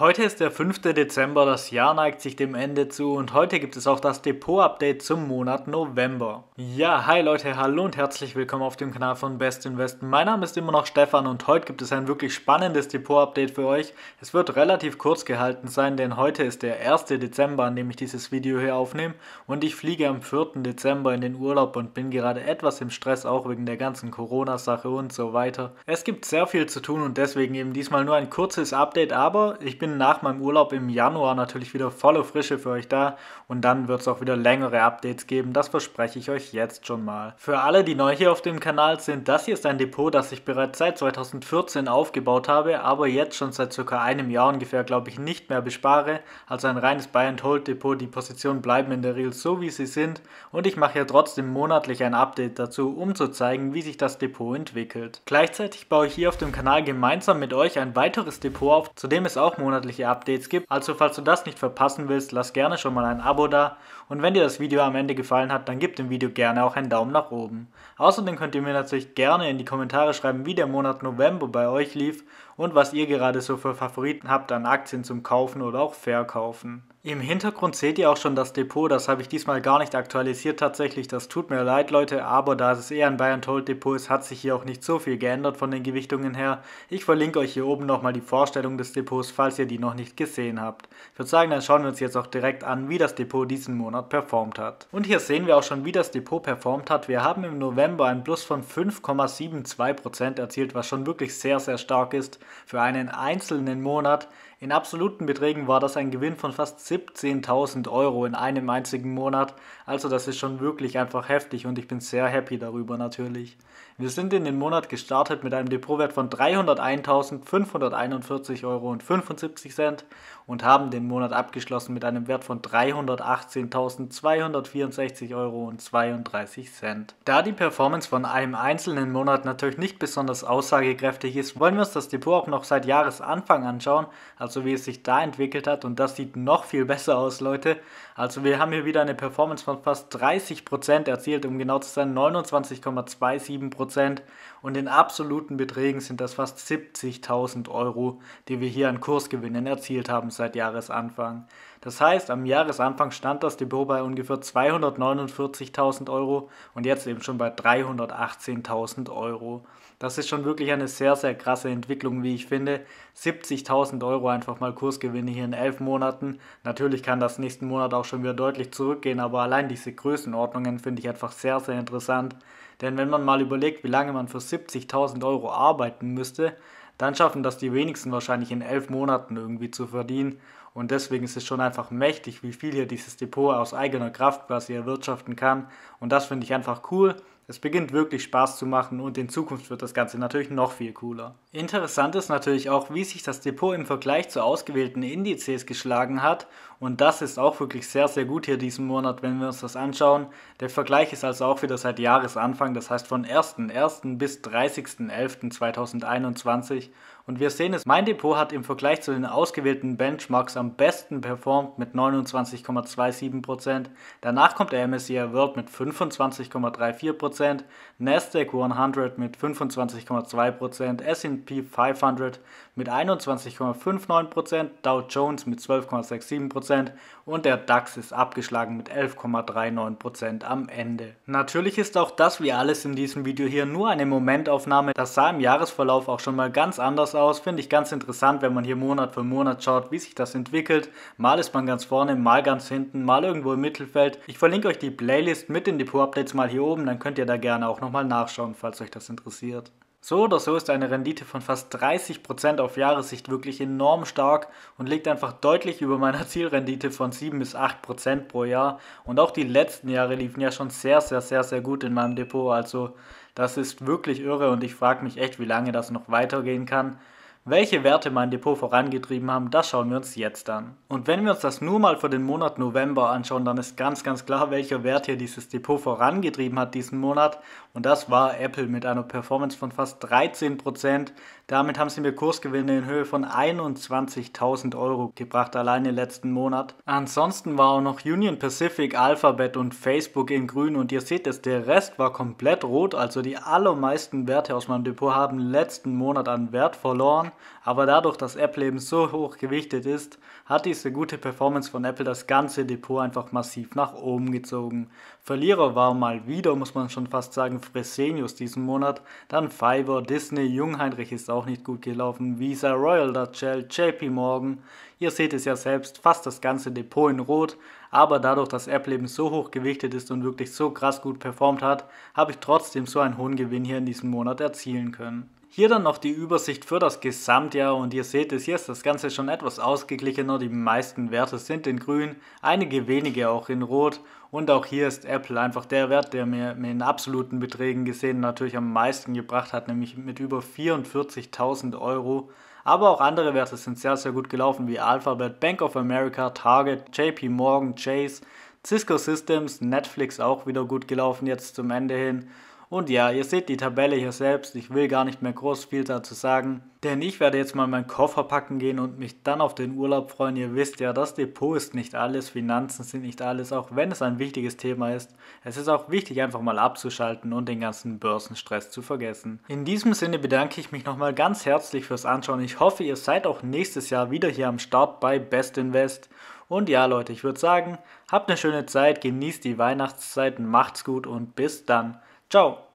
Heute ist der 5. Dezember, das Jahr neigt sich dem Ende zu und heute gibt es auch das Depot-Update zum Monat November. Ja, hi Leute, hallo und herzlich willkommen auf dem Kanal von Best Invest. Mein Name ist immer noch Stefan und heute gibt es ein wirklich spannendes Depot-Update für euch. Es wird relativ kurz gehalten sein, denn heute ist der 1. Dezember, an dem ich dieses Video hier aufnehme und ich fliege am 4. Dezember in den Urlaub und bin gerade etwas im Stress, auch wegen der ganzen Corona-Sache und so weiter. Es gibt sehr viel zu tun und deswegen eben diesmal nur ein kurzes Update, aber ich bin bin nach meinem Urlaub im Januar natürlich wieder volle Frische für euch da und dann wird es auch wieder längere Updates geben, das verspreche ich euch jetzt schon mal. Für alle, die neu hier auf dem Kanal sind, das hier ist ein Depot, das ich bereits seit 2014 aufgebaut habe, aber jetzt schon seit circa einem Jahr ungefähr, glaube ich, nicht mehr bespare. Also ein reines Buy-and-Hold-Depot, die Positionen bleiben in der Regel so, wie sie sind und ich mache ja trotzdem monatlich ein Update dazu, um zu zeigen, wie sich das Depot entwickelt. Gleichzeitig baue ich hier auf dem Kanal gemeinsam mit euch ein weiteres Depot auf, zu dem es auch monatlich monatliche Updates gibt. Also falls du das nicht verpassen willst, lass gerne schon mal ein Abo da. Und wenn dir das Video am Ende gefallen hat, dann gib dem Video gerne auch einen Daumen nach oben. Außerdem könnt ihr mir natürlich gerne in die Kommentare schreiben, wie der Monat November bei euch lief und was ihr gerade so für Favoriten habt an Aktien zum Kaufen oder auch Verkaufen. Im Hintergrund seht ihr auch schon das Depot, das habe ich diesmal gar nicht aktualisiert tatsächlich, das tut mir leid Leute, aber da es eher ein Bayern Told Depot ist, hat sich hier auch nicht so viel geändert von den Gewichtungen her. Ich verlinke euch hier oben nochmal die Vorstellung des Depots, falls ihr ihr die noch nicht gesehen habt. Ich würde sagen, dann schauen wir uns jetzt auch direkt an, wie das Depot diesen Monat performt hat. Und hier sehen wir auch schon, wie das Depot performt hat. Wir haben im November einen Plus von 5,72% erzielt, was schon wirklich sehr, sehr stark ist für einen einzelnen Monat. In absoluten Beträgen war das ein Gewinn von fast 17.000 Euro in einem einzigen Monat. Also das ist schon wirklich einfach heftig und ich bin sehr happy darüber natürlich. Wir sind in den Monat gestartet mit einem Depotwert von 301.541,75 Euro und haben den Monat abgeschlossen mit einem Wert von 318.264,32 Euro. Da die Performance von einem einzelnen Monat natürlich nicht besonders aussagekräftig ist, wollen wir uns das Depot auch noch seit Jahresanfang anschauen, also also wie es sich da entwickelt hat und das sieht noch viel besser aus, Leute. Also wir haben hier wieder eine Performance von fast 30% erzielt, um genau zu sein 29,27% und in absoluten Beträgen sind das fast 70.000 Euro, die wir hier an Kursgewinnen erzielt haben seit Jahresanfang. Das heißt, am Jahresanfang stand das Depot bei ungefähr 249.000 Euro und jetzt eben schon bei 318.000 Euro. Das ist schon wirklich eine sehr, sehr krasse Entwicklung, wie ich finde. 70.000 Euro einfach mal Kursgewinne hier in elf Monaten. Natürlich kann das nächsten Monat auch schon wieder deutlich zurückgehen, aber allein diese Größenordnungen finde ich einfach sehr, sehr interessant. Denn wenn man mal überlegt, wie lange man für 70.000 Euro arbeiten müsste, dann schaffen das die wenigsten wahrscheinlich in elf Monaten irgendwie zu verdienen. Und deswegen ist es schon einfach mächtig, wie viel hier dieses Depot aus eigener Kraft quasi erwirtschaften kann. Und das finde ich einfach cool. Es beginnt wirklich Spaß zu machen und in Zukunft wird das Ganze natürlich noch viel cooler. Interessant ist natürlich auch, wie sich das Depot im Vergleich zu ausgewählten Indizes geschlagen hat und das ist auch wirklich sehr, sehr gut hier diesen Monat, wenn wir uns das anschauen. Der Vergleich ist also auch wieder seit Jahresanfang, das heißt von 1.1. bis 30.11.2021 und wir sehen es, mein Depot hat im Vergleich zu den ausgewählten Benchmarks am besten performt mit 29,27%. Danach kommt der MSCI World mit 25,34%, Nasdaq 100 mit 25,2%, S&P 500 mit 21,59%, Dow Jones mit 12,67% und der DAX ist abgeschlagen mit 11,39% am Ende. Natürlich ist auch das wie alles in diesem Video hier nur eine Momentaufnahme. Das sah im Jahresverlauf auch schon mal ganz anders aus raus. Finde ich ganz interessant, wenn man hier Monat für Monat schaut, wie sich das entwickelt. Mal ist man ganz vorne, mal ganz hinten, mal irgendwo im Mittelfeld. Ich verlinke euch die Playlist mit den Depot-Updates mal hier oben, dann könnt ihr da gerne auch nochmal nachschauen, falls euch das interessiert. So oder so ist eine Rendite von fast 30% auf Jahressicht wirklich enorm stark und liegt einfach deutlich über meiner Zielrendite von 7 bis 8% pro Jahr. Und auch die letzten Jahre liefen ja schon sehr, sehr, sehr, sehr gut in meinem Depot. Also das ist wirklich irre und ich frage mich echt, wie lange das noch weitergehen kann. Welche Werte mein Depot vorangetrieben haben, das schauen wir uns jetzt an. Und wenn wir uns das nur mal für den Monat November anschauen, dann ist ganz ganz klar, welcher Wert hier dieses Depot vorangetrieben hat diesen Monat. Und das war Apple mit einer Performance von fast 13%. Damit haben sie mir Kursgewinne in Höhe von 21.000 Euro gebracht, alleine letzten Monat. Ansonsten war auch noch Union Pacific, Alphabet und Facebook in grün. Und ihr seht es, der Rest war komplett rot. Also die allermeisten Werte aus meinem Depot haben letzten Monat an Wert verloren. Aber dadurch, dass Apple eben so hoch gewichtet ist, hat diese gute Performance von Apple das ganze Depot einfach massiv nach oben gezogen. Verlierer war mal wieder, muss man schon fast sagen, Fresenius diesen Monat, dann Fiverr, Disney, Jungheinrich ist auch nicht gut gelaufen, Visa, Royal Dutch Shell, JP Morgan. Ihr seht es ja selbst, fast das ganze Depot in Rot, aber dadurch, dass Apple eben so hoch gewichtet ist und wirklich so krass gut performt hat, habe ich trotzdem so einen hohen Gewinn hier in diesem Monat erzielen können. Hier dann noch die Übersicht für das Gesamtjahr und ihr seht es, hier ist das Ganze schon etwas ausgeglichener. Die meisten Werte sind in grün, einige wenige auch in rot und auch hier ist Apple einfach der Wert, der mir, mir in absoluten Beträgen gesehen natürlich am meisten gebracht hat, nämlich mit über 44.000 Euro. Aber auch andere Werte sind sehr, sehr gut gelaufen, wie Alphabet, Bank of America, Target, JP Morgan, Chase, Cisco Systems, Netflix auch wieder gut gelaufen jetzt zum Ende hin. Und ja, ihr seht die Tabelle hier selbst, ich will gar nicht mehr groß viel dazu sagen, denn ich werde jetzt mal meinen Koffer packen gehen und mich dann auf den Urlaub freuen. Ihr wisst ja, das Depot ist nicht alles, Finanzen sind nicht alles, auch wenn es ein wichtiges Thema ist. Es ist auch wichtig, einfach mal abzuschalten und den ganzen Börsenstress zu vergessen. In diesem Sinne bedanke ich mich nochmal ganz herzlich fürs Anschauen. Ich hoffe, ihr seid auch nächstes Jahr wieder hier am Start bei Best Invest. Und ja, Leute, ich würde sagen, habt eine schöne Zeit, genießt die Weihnachtszeiten, macht's gut und bis dann. Ciao